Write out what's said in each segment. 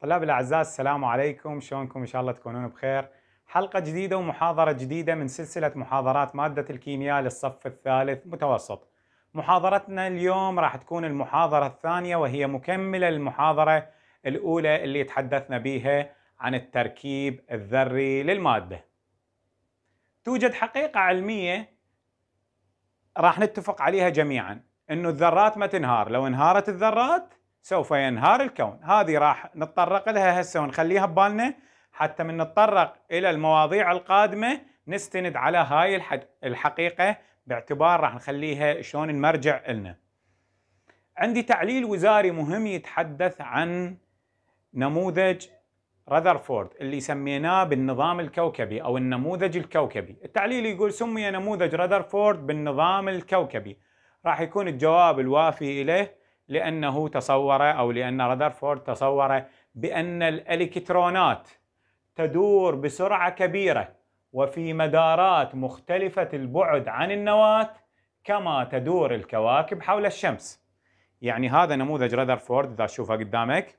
طلاب الأعزاء السلام عليكم شلونكم إن شاء الله تكونون بخير حلقة جديدة ومحاضرة جديدة من سلسلة محاضرات مادة الكيمياء للصف الثالث متوسط محاضرتنا اليوم راح تكون المحاضرة الثانية وهي مكملة للمحاضرة الأولى اللي تحدثنا بها عن التركيب الذري للمادة توجد حقيقة علمية راح نتفق عليها جميعا انه الذرات ما تنهار لو انهارت الذرات سوف ينهار الكون هذه راح نتطرق لها هسه ونخليها ببالنا حتى من نتطرق الى المواضيع القادمه نستند على هاي الحقيقه باعتبار راح نخليها شلون المرجع لنا عندي تعليل وزاري مهم يتحدث عن نموذج رذرفورد اللي سميناه بالنظام الكوكبي او النموذج الكوكبي التعليل يقول سمي نموذج رذرفورد بالنظام الكوكبي راح يكون الجواب الوافي اليه لأنه تصور أو لأن رذرفورد تصور بأن الإلكترونات تدور بسرعة كبيرة وفي مدارات مختلفة البعد عن النواة كما تدور الكواكب حول الشمس يعني هذا نموذج رذرفورد إذا تشوفه قدامك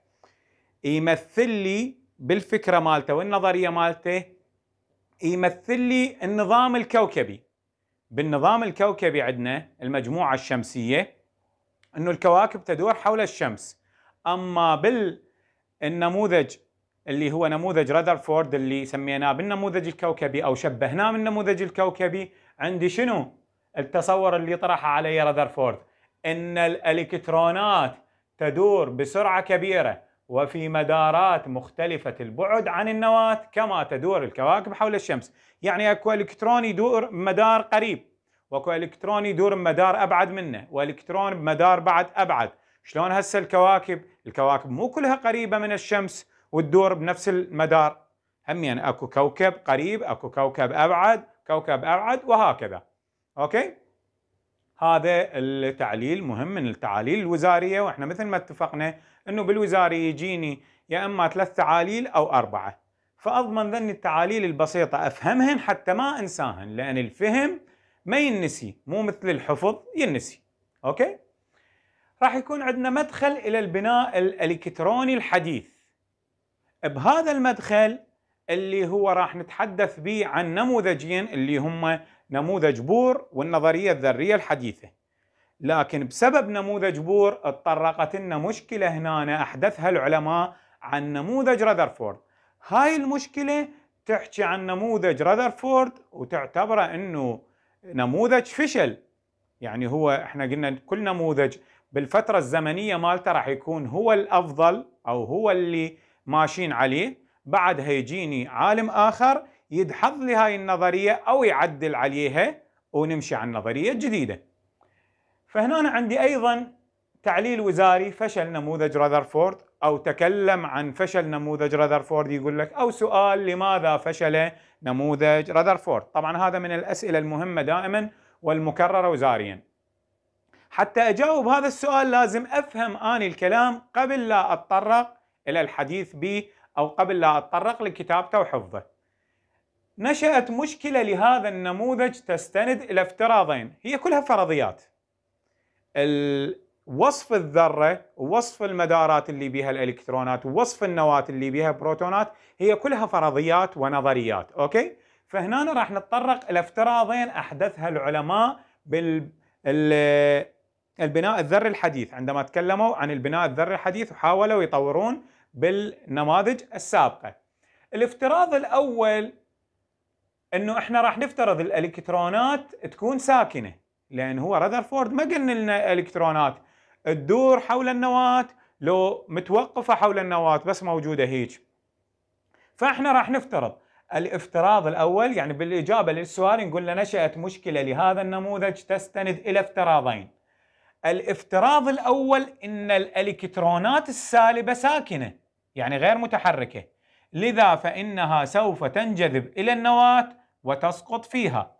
يمثل لي بالفكرة مالته والنظرية مالته يمثل لي النظام الكوكبي بالنظام الكوكبي عندنا المجموعة الشمسية انه الكواكب تدور حول الشمس اما بالنموذج اللي هو نموذج رادرفورد اللي سميناه بالنموذج الكوكبي او شبهناه بالنموذج الكوكبي عندي شنو التصور اللي طرحه علي رادرفورد ان الالكترونات تدور بسرعه كبيره وفي مدارات مختلفة البعد عن النواة كما تدور الكواكب حول الشمس يعني أكو إلكترون يدور مدار قريب واكو الكترون يدور بمدار ابعد منه والكترون بمدار بعد ابعد شلون هسه الكواكب الكواكب مو كلها قريبه من الشمس وتدور بنفس المدار هم يعني اكو كوكب قريب اكو كوكب ابعد كوكب ابعد وهكذا اوكي هذا التعليل مهم من التعاليل الوزاريه واحنا مثل ما اتفقنا انه بالوزاري يجيني يا اما ثلاث تعاليل او اربعه فاضمن ذني التعاليل البسيطه افهمهن حتى ما انساهن لان الفهم ما ينسي مو مثل الحفظ ينسي اوكي راح يكون عندنا مدخل الى البناء الالكتروني الحديث بهذا المدخل اللي هو راح نتحدث به عن نموذجين اللي هم نموذج بور والنظريه الذريه الحديثه لكن بسبب نموذج بور اتطرقت لنا مشكله هنا احدثها العلماء عن نموذج رذرفورد هاي المشكله تحكي عن نموذج رذرفورد وتعتبره انه نموذج فشل يعني هو احنا قلنا كل نموذج بالفترة الزمنية مالته راح يكون هو الأفضل أو هو اللي ماشيين عليه بعد هيجيني عالم آخر يدحض لي هاي النظرية أو يعدل عليها ونمشي على النظرية الجديدة فهنا أنا عندي أيضا تعليل وزاري فشل نموذج راذرفورد أو تكلم عن فشل نموذج رذرفورد يقول لك أو سؤال لماذا فشل نموذج رذرفورد طبعا هذا من الأسئلة المهمة دائما والمكررة وزاريا حتى أجاوب هذا السؤال لازم أفهم اني الكلام قبل لا أتطرق إلى الحديث به أو قبل لا أتطرق لكتابته وحفظه نشأت مشكلة لهذا النموذج تستند إلى افتراضين هي كلها فرضيات وصف الذرة ووصف المدارات اللي بها الإلكترونات ووصف النواة اللي بها بروتونات هي كلها فرضيات ونظريات أوكي؟ فهنا راح نتطرق إلى افتراضين أحدثها العلماء بال البناء الذري الحديث عندما تكلموا عن البناء الذري الحديث وحاولوا يطورون بالنماذج السابقة الافتراض الأول أنه إحنا راح نفترض الإلكترونات تكون ساكنة لان هو رذرفورد ما قال لنا الكترونات تدور حول النواة لو متوقفة حول النواة بس موجودة هيك فاحنا راح نفترض الافتراض الاول يعني بالاجابه للسؤال نقول له نشات مشكله لهذا النموذج تستند الى افتراضين. الافتراض الاول ان الالكترونات السالبه ساكنه يعني غير متحركه لذا فانها سوف تنجذب الى النواه وتسقط فيها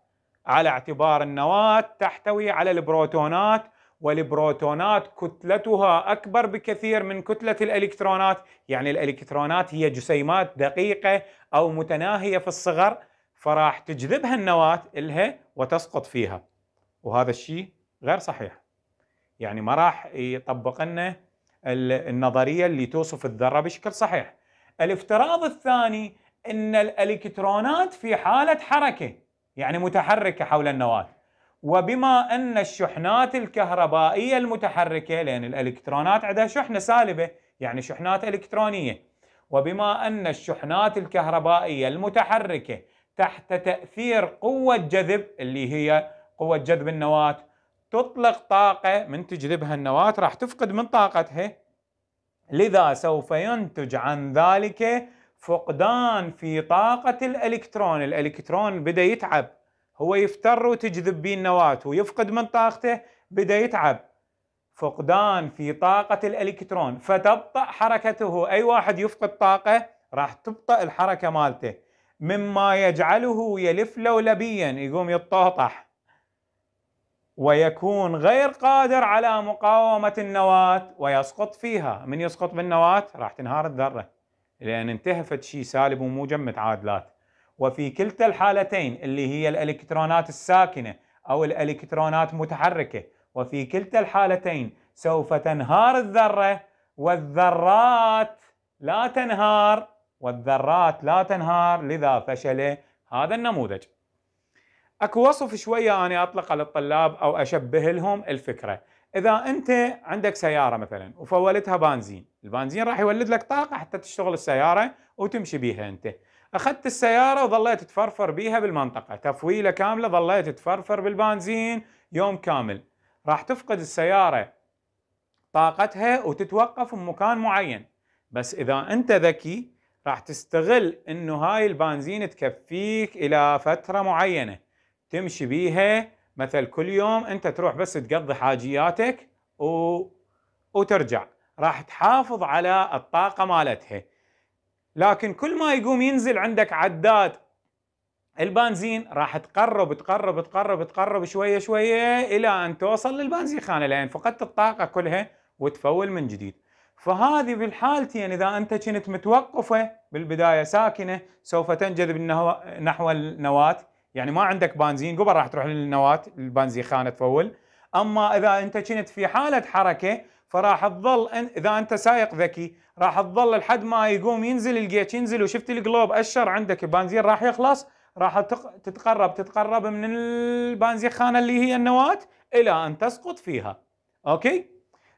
على اعتبار النواه تحتوي على البروتونات والبروتونات كتلتها أكبر بكثير من كتلة الإلكترونات يعني الإلكترونات هي جسيمات دقيقة أو متناهية في الصغر فراح تجذبها النواة إلها وتسقط فيها وهذا الشيء غير صحيح يعني ما راح يطبق لنا النظرية اللي توصف الذرة بشكل صحيح الافتراض الثاني أن الإلكترونات في حالة حركة يعني متحركة حول النواة وبما أن الشحنات الكهربائية المتحركة لأن الإلكترونات عندها شحنة سالبة يعني شحنات إلكترونية وبما أن الشحنات الكهربائية المتحركة تحت تأثير قوة جذب اللي هي قوة جذب النواة تطلق طاقة من تجذبها النواة راح تفقد من طاقتها لذا سوف ينتج عن ذلك فقدان في طاقة الإلكترون الإلكترون بدأ يتعب هو يفتر وتجذب به النواه ويفقد من طاقته بدا يتعب فقدان في طاقة الإلكترون فتبطأ حركته أي واحد يفقد طاقة راح تبطأ الحركة مالته مما يجعله يلف لولبيا يقوم يتطوطح ويكون غير قادر على مقاومة النواة ويسقط فيها من يسقط بالنواة راح تنهار الذرة لأن انتهفت شيء سالب وموجب متعادلات وفي كلتا الحالتين اللي هي الالكترونات الساكنه او الالكترونات متحركه وفي كلتا الحالتين سوف تنهار الذره والذرات لا تنهار والذرات لا تنهار لذا فشل هذا النموذج اكو وصف شويه انا اطلقه للطلاب او اشبه لهم الفكره اذا انت عندك سياره مثلا وفولتها بنزين البنزين راح يولد لك طاقه حتى تشتغل السياره وتمشي بيها انت اخذت السياره وظليت تفرفر بيها بالمنطقه تفويله كامله ظليت تفرفر بالبنزين يوم كامل راح تفقد السياره طاقتها وتتوقف بمكان معين بس اذا انت ذكي راح تستغل انه هاي البنزين تكفيك الى فتره معينه تمشي بيها مثل كل يوم انت تروح بس تقضي حاجياتك و... وترجع راح تحافظ على الطاقه مالتها لكن كل ما يقوم ينزل عندك عداد البنزين راح تقرب تقرب تقرب تقرب شويه شويه الى ان توصل للبنزين خانه لان فقدت الطاقه كلها وتفول من جديد فهذه بالحالتين يعني اذا انت كنت متوقفه بالبدايه ساكنه سوف تنجذب نحو النواه يعني ما عندك بنزين قبل راح تروح للنواه البنزين خانه تفول اما اذا انت كنت في حاله حركه فراح تظل أن... اذا انت سايق ذكي راح تظل لحد ما يقوم ينزل الجيت ينزل وشفت القلوب اشر عندك البنزين راح يخلص راح تتقرب تتقرب من البنزين خانه اللي هي النواه الى ان تسقط فيها اوكي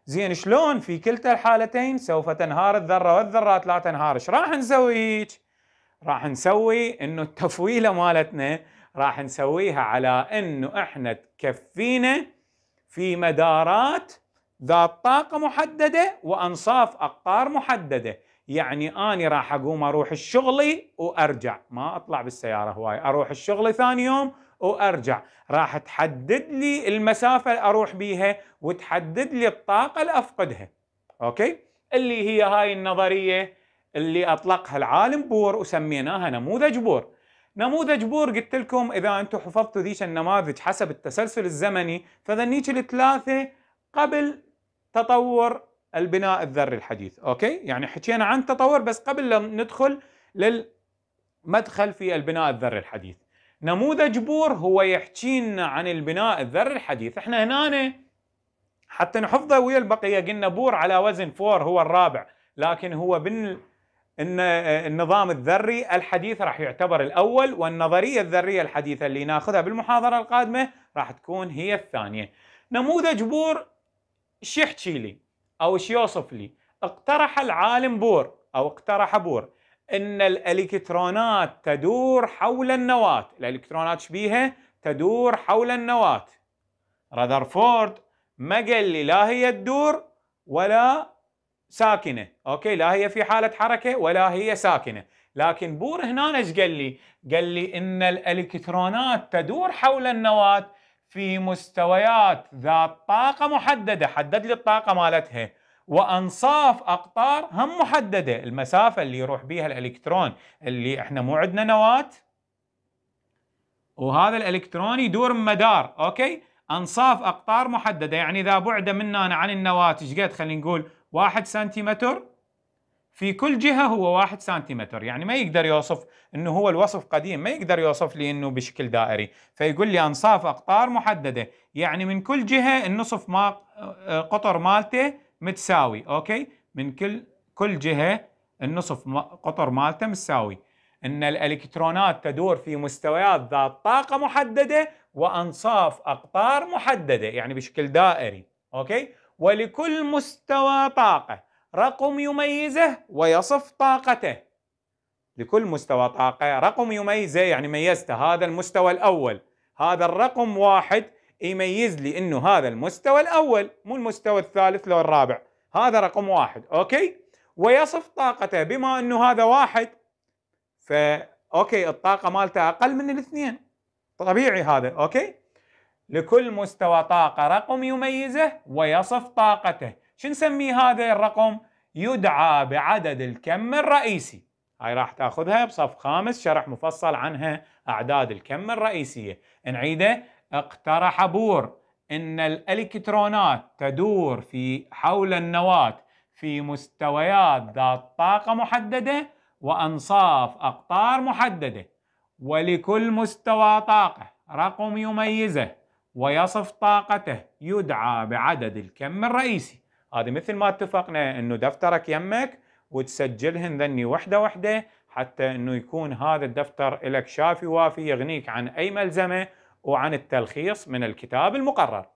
زين شلون في كلتا الحالتين سوف تنهار الذره والذرات لا تنهار ايش راح نسوي هيك راح نسوي انه التفويله مالتنا راح نسويها على انه احنا تكفينا في مدارات ذات طاقة محددة وأنصاف أقطار محددة يعني أنا راح أقوم أروح الشغلي وأرجع ما أطلع بالسيارة هواي أروح الشغل ثاني يوم وأرجع راح تحدد لي المسافة اللي أروح بيها وتحدد لي الطاقة اللي أفقدها أوكي اللي هي هاي النظرية اللي أطلقها العالم بور وسميناها نموذج بور نموذج بور قلت لكم إذا أنتم حفظتوا ذيش النماذج حسب التسلسل الزمني فذنيش الثلاثة قبل تطور البناء الذري الحديث اوكي يعني حكينا عن تطور بس قبل لا ندخل للمدخل في البناء الذري الحديث نموذج بور هو يحكي لنا عن البناء الذري الحديث احنا هنا حتى نحفظه ويا البقيه قلنا بور على وزن فور هو الرابع لكن هو بن ان النظام الذري الحديث راح يعتبر الاول والنظريه الذريه الحديثه اللي ناخذها بالمحاضره القادمه راح تكون هي الثانيه. نموذج بور ايش يحكي لي او ايش يوصف لي اقترح العالم بور او اقترح بور ان الالكترونات تدور حول النواه الالكترونات شبيهه تدور حول النواه رذرفورد ما قال لي لا هي تدور ولا ساكنه اوكي لا هي في حاله حركه ولا هي ساكنه لكن بور هنا ايش قال لي قال لي ان الالكترونات تدور حول النواه في مستويات ذات طاقة محددة حدد لي الطاقة مالتها وانصاف اقطار هم محدده المسافه اللي يروح بيها الالكترون اللي احنا مو عندنا نواه وهذا الالكترون يدور مدار اوكي انصاف اقطار محدده يعني اذا بعده منا عن النواه ايش قد خلينا نقول 1 سنتيمتر في كل جهة هو واحد سنتيمتر يعني ما يقدر يوصف أنه هو الوصف قديم ما يقدر يوصف لي أنه بشكل دائري فيقول لي أنصاف أقطار محددة يعني من كل جهة النصف ما آه، قطر مالته متساوي أوكي من كل كل جهة النصف قطر مالته متساوي أن الإلكترونات تدور في مستويات ذات طاقة محددة وأنصاف أقطار محددة يعني بشكل دائري أوكي ولكل مستوى طاقة رقم يميزه ويصف طاقته لكل مستوى طاقة رقم يميزه يعني ميزته هذا المستوى الأول هذا الرقم واحد يميز لي انه هذا المستوى الاول مو المستوى الثالث لو الرابع هذا رقم واحد اوكي ويصف طاقته بما انه هذا واحد فا اوكي الطاقه مالته اقل من الاثنين طبيعي هذا اوكي لكل مستوى طاقه رقم يميزه ويصف طاقته شو نسمي هذا الرقم يدعى بعدد الكم الرئيسي هاي راح تاخذها بصف خامس شرح مفصل عنها اعداد الكم الرئيسيه نعيده اقترح بور ان الالكترونات تدور في حول النواه في مستويات ذات طاقه محدده وانصاف اقطار محدده ولكل مستوى طاقه رقم يميزه ويصف طاقته يدعى بعدد الكم الرئيسي هذه مثل ما اتفقنا انه دفترك يمك وتسجلهن ذني وحده وحده حتى انه يكون هذا الدفتر لك شافي وافي يغنيك عن اي ملزمه وعن التلخيص من الكتاب المقرر.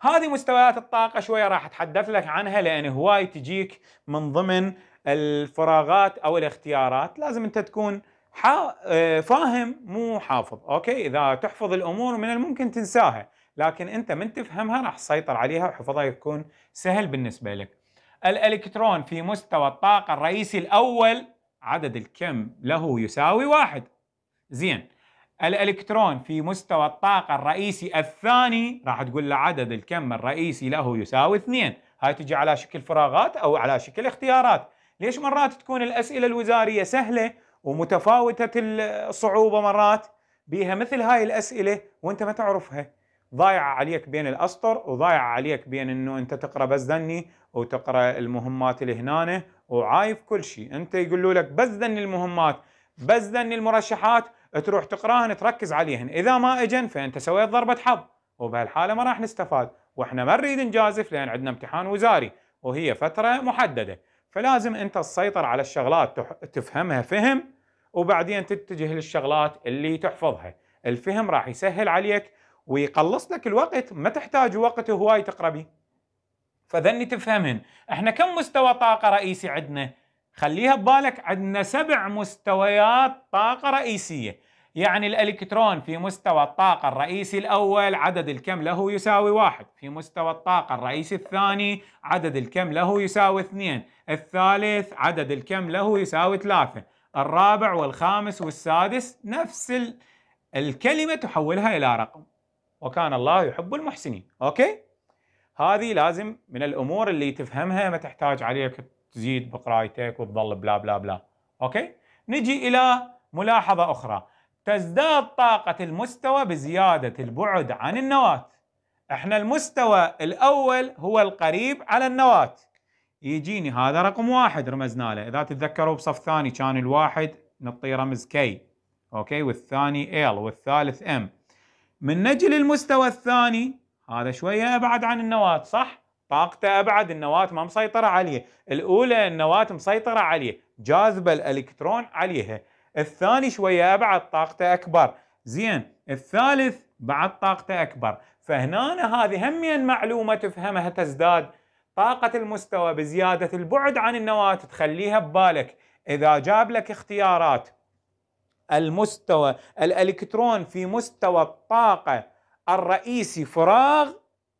هذه مستويات الطاقه شويه راح اتحدث لك عنها لان هواي تجيك من ضمن الفراغات او الاختيارات، لازم انت تكون آه، فاهم مو حافظ، اوكي؟ اذا تحفظ الامور من الممكن تنساها، لكن انت من تفهمها راح تسيطر عليها وحفظها يكون سهل بالنسبه لك الالكترون في مستوى الطاقه الرئيسي الاول عدد الكم له يساوي واحد زين الالكترون في مستوى الطاقه الرئيسي الثاني راح تقول له عدد الكم الرئيسي له يساوي اثنين هاي تجي على شكل فراغات او على شكل اختيارات ليش مرات تكون الاسئله الوزاريه سهله ومتفاوته الصعوبه مرات بيها مثل هاي الاسئله وانت ما تعرفها ضايعه عليك بين الاسطر وضايعه عليك بين انه انت تقرا بس ذني وتقرا المهمات اللي هنا وعايف كل شيء انت يقولوا لك بس ذني المهمات بس ذني المرشحات تروح تقراهن تركز عليهن اذا ما اجن فانت سويت ضربه حظ وبهالحاله ما راح نستفاد واحنا ما نريد نجازف لان عندنا امتحان وزاري وهي فتره محدده فلازم انت تسيطر على الشغلات تفهمها فهم وبعدين تتجه للشغلات اللي تحفظها الفهم راح يسهل عليك ويقلص لك الوقت ما تحتاج وقت هواي تقرا به فذني تفهمهن احنا كم مستوى طاقه رئيسي عندنا خليها ببالك عندنا سبع مستويات طاقه رئيسيه يعني الالكترون في مستوى الطاقه الرئيسي الاول عدد الكم له يساوي واحد في مستوى الطاقه الرئيسي الثاني عدد الكم له يساوي اثنين الثالث عدد الكم له يساوي ثلاثه الرابع والخامس والسادس نفس الكلمه تحولها الى رقم وكان الله يحب المحسنين اوكي هذه لازم من الامور اللي تفهمها ما تحتاج عليك تزيد بقرايتك وتظل بلا بلا بلا اوكي نجي الى ملاحظه اخرى تزداد طاقه المستوى بزياده البعد عن النواه احنا المستوى الاول هو القريب على النواه يجيني هذا رقم واحد رمزنا له اذا تتذكروا بصف ثاني كان الواحد نطي رمز كي اوكي والثاني ال والثالث ام من نجي للمستوى الثاني هذا شويه ابعد عن النواه صح؟ طاقته ابعد النواه ما مسيطره عليه، الاولى النواه مسيطره عليه، جاذبه الالكترون عليها، الثاني شويه ابعد طاقته اكبر، زين، الثالث بعد طاقته اكبر، فهنا هذه همين معلومه تفهمها تزداد طاقه المستوى بزياده البعد عن النواه تخليها ببالك، اذا جاب لك اختيارات المستوى الالكترون في مستوى الطاقه الرئيسي فراغ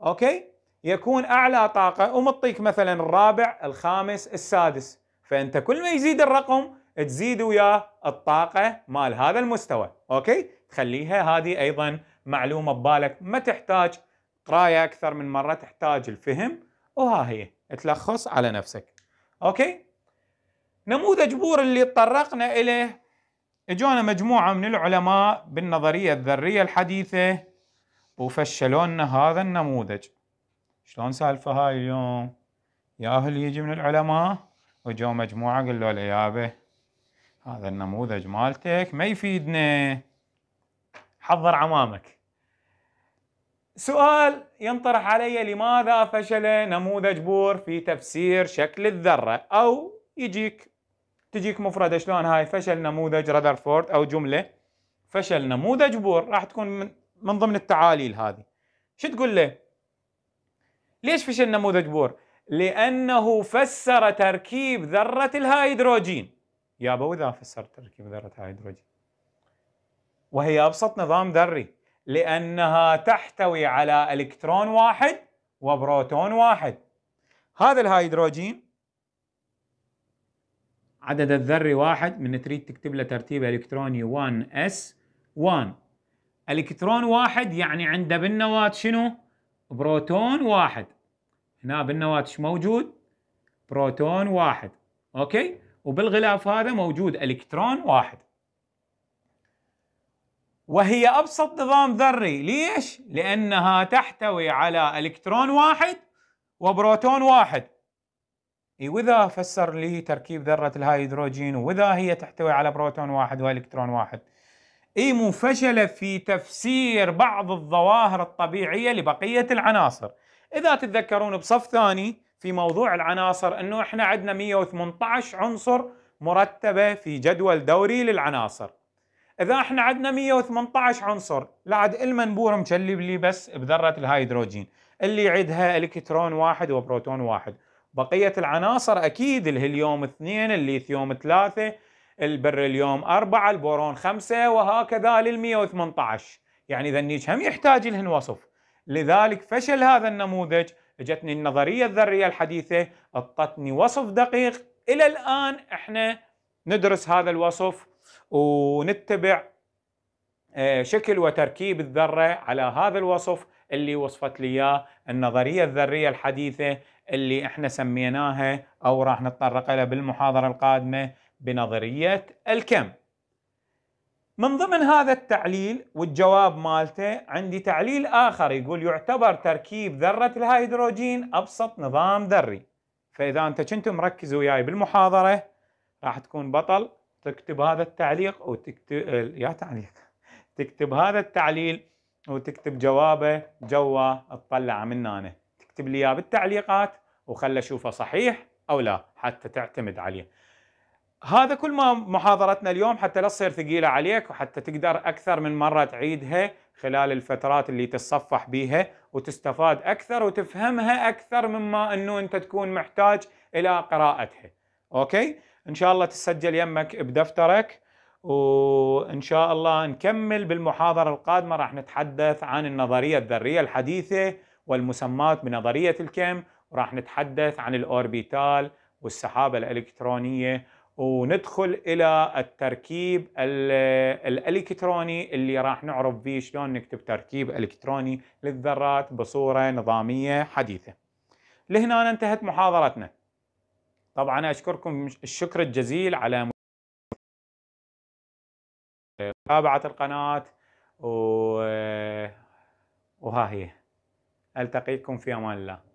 اوكي يكون اعلى طاقه ومطيك مثلا الرابع الخامس السادس فانت كل ما يزيد الرقم تزيد وياه الطاقه مال هذا المستوى اوكي تخليها هذه ايضا معلومه ببالك ما تحتاج قرايه اكثر من مره تحتاج الفهم وها هي تلخص على نفسك اوكي نموذج بور اللي تطرقنا اليه اجونا مجموعه من العلماء بالنظريه الذريه الحديثه وفشلوا لنا هذا النموذج شلون سالفه هاي اليوم يا اهل يجي من العلماء وجو مجموعه قالوا له يابه هذا النموذج مالتك ما يفيدنا حضر عمامك سؤال ينطرح علي لماذا فشل نموذج بور في تفسير شكل الذرة أو يجيك تجيك مفردة شلون هاي فشل نموذج رذرفورد أو جملة فشل نموذج بور راح تكون من, من ضمن التعاليل هذه شو تقول له؟ ليش فشل نموذج بور؟ لأنه فسر تركيب ذرة الهيدروجين يا أبو إذا فسر تركيب ذرة الهيدروجين وهي أبسط نظام ذري لأنها تحتوي على إلكترون واحد وبروتون واحد هذا الهيدروجين عدد الذري واحد من تريد تكتب له ترتيب الكتروني 1 s 1 الكترون واحد يعني عنده بالنواة شنو؟ بروتون واحد هنا بالنواة ايش موجود؟ بروتون واحد اوكي؟ وبالغلاف هذا موجود الكترون واحد وهي ابسط نظام ذري ليش؟ لانها تحتوي على الكترون واحد وبروتون واحد وإذا فسر لي تركيب ذرة الهيدروجين وإذا هي تحتوي على بروتون واحد وإلكترون واحد اي مو فشل في تفسير بعض الظواهر الطبيعية لبقية العناصر إذا تتذكرون بصف ثاني في موضوع العناصر أنه إحنا عندنا 118 عنصر مرتبة في جدول دوري للعناصر إذا إحنا عندنا 118 عنصر لعد المنبور مشلب لي بس بذرة الهيدروجين اللي عندها إلكترون واحد وبروتون واحد بقية العناصر أكيد الهيليوم اثنين الليثيوم ثلاثة البريليوم أربعة البورون خمسة وهكذا للمية وثمنتعش يعني إذا النيج هم يحتاج لهن وصف لذلك فشل هذا النموذج اجتني النظرية الذرية الحديثة اعطتني وصف دقيق إلى الآن احنا ندرس هذا الوصف ونتبع آه، شكل وتركيب الذرة على هذا الوصف اللي وصفت لي النظرية الذرية الحديثة اللي احنا سميناها او راح نتطرق لها بالمحاضره القادمه بنظريه الكم. من ضمن هذا التعليل والجواب مالته عندي تعليل اخر يقول يعتبر تركيب ذره الهيدروجين ابسط نظام ذري. فاذا انت كنت مركز وياي بالمحاضره راح تكون بطل تكتب هذا التعليق وتكتب يا تعليق تكتب هذا التعليل وتكتب جوابه جوا تطلع من هنا تكتب لي اياه بالتعليقات وخلى اشوفه صحيح او لا حتى تعتمد عليه هذا كل ما محاضرتنا اليوم حتى لا تصير ثقيله عليك وحتى تقدر اكثر من مره تعيدها خلال الفترات اللي تتصفح بيها وتستفاد اكثر وتفهمها اكثر مما انه انت تكون محتاج الى قراءتها. اوكي؟ ان شاء الله تسجل يمك بدفترك وان شاء الله نكمل بالمحاضره القادمه راح نتحدث عن النظريه الذريه الحديثه والمسمات بنظريه الكم راح نتحدث عن الأوربيتال والسحابة الإلكترونية وندخل إلى التركيب الإلكتروني اللي راح نعرف به شلون نكتب تركيب إلكتروني للذرات بصورة نظامية حديثة لهنا انتهت محاضرتنا طبعا أشكركم الشكر الجزيل على متابعة القناة و... وها هي ألتقيكم في أمان الله